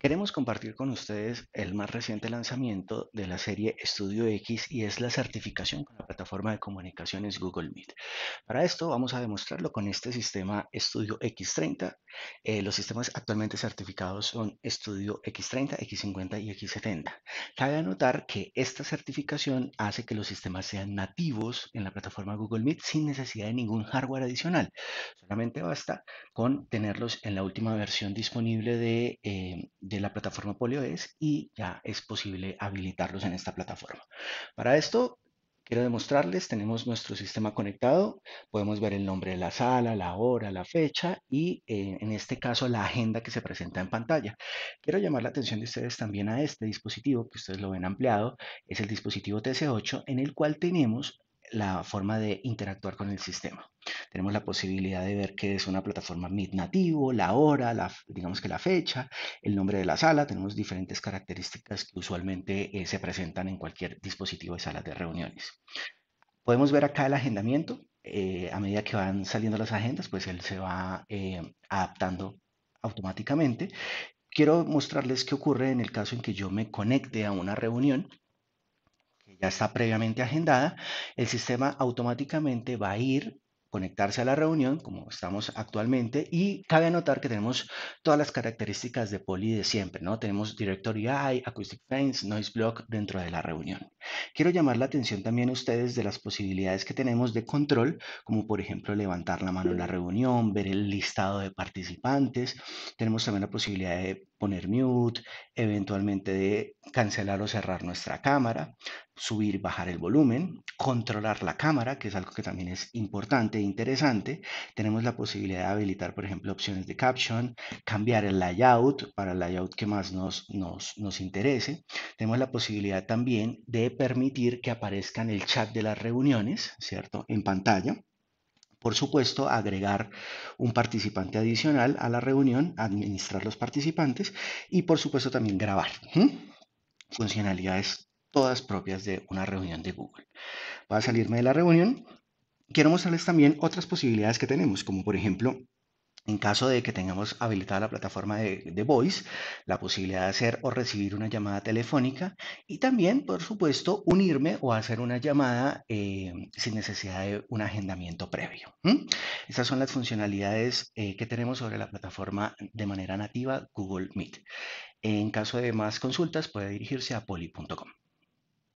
Queremos compartir con ustedes el más reciente lanzamiento de la serie Studio X y es la certificación con la plataforma de comunicaciones Google Meet. Para esto vamos a demostrarlo con este sistema Studio X30. Eh, los sistemas actualmente certificados son Studio X30, X50 y X70. Cabe anotar que esta certificación hace que los sistemas sean nativos en la plataforma Google Meet sin necesidad de ningún hardware adicional. Solamente basta con tenerlos en la última versión disponible de... Eh, de la plataforma PolioES y ya es posible habilitarlos en esta plataforma. Para esto, quiero demostrarles, tenemos nuestro sistema conectado, podemos ver el nombre de la sala, la hora, la fecha y eh, en este caso la agenda que se presenta en pantalla. Quiero llamar la atención de ustedes también a este dispositivo que ustedes lo ven ampliado, es el dispositivo TC8 en el cual tenemos la forma de interactuar con el sistema. Tenemos la posibilidad de ver que es una plataforma mid nativo, la hora, la, digamos que la fecha, el nombre de la sala. Tenemos diferentes características que usualmente eh, se presentan en cualquier dispositivo de sala de reuniones. Podemos ver acá el agendamiento. Eh, a medida que van saliendo las agendas, pues él se va eh, adaptando automáticamente. Quiero mostrarles qué ocurre en el caso en que yo me conecte a una reunión ya está previamente agendada, el sistema automáticamente va a ir conectarse a la reunión, como estamos actualmente, y cabe anotar que tenemos todas las características de poli de siempre, ¿no? Tenemos Directory AI, Acoustic Paints, Noise Block dentro de la reunión. Quiero llamar la atención también a ustedes de las posibilidades que tenemos de control, como por ejemplo levantar la mano en la reunión, ver el listado de participantes, tenemos también la posibilidad de poner mute, eventualmente de cancelar o cerrar nuestra cámara, subir, bajar el volumen, controlar la cámara, que es algo que también es importante e interesante. Tenemos la posibilidad de habilitar, por ejemplo, opciones de caption, cambiar el layout para el layout que más nos, nos, nos interese. Tenemos la posibilidad también de permitir que en el chat de las reuniones, ¿cierto? En pantalla. Por supuesto, agregar un participante adicional a la reunión, administrar los participantes y por supuesto también grabar. Funcionalidades todas propias de una reunión de Google. Voy a salirme de la reunión. Quiero mostrarles también otras posibilidades que tenemos, como por ejemplo en caso de que tengamos habilitada la plataforma de, Voice, la posibilidad de hacer o recibir una llamada telefónica y también, por supuesto, unirme o hacer una llamada eh, sin necesidad de un agendamiento previo. Estas son las funcionalidades eh, que tenemos sobre la plataforma de manera nativa Google Meet. En caso de más consultas, puede dirigirse a poli.com.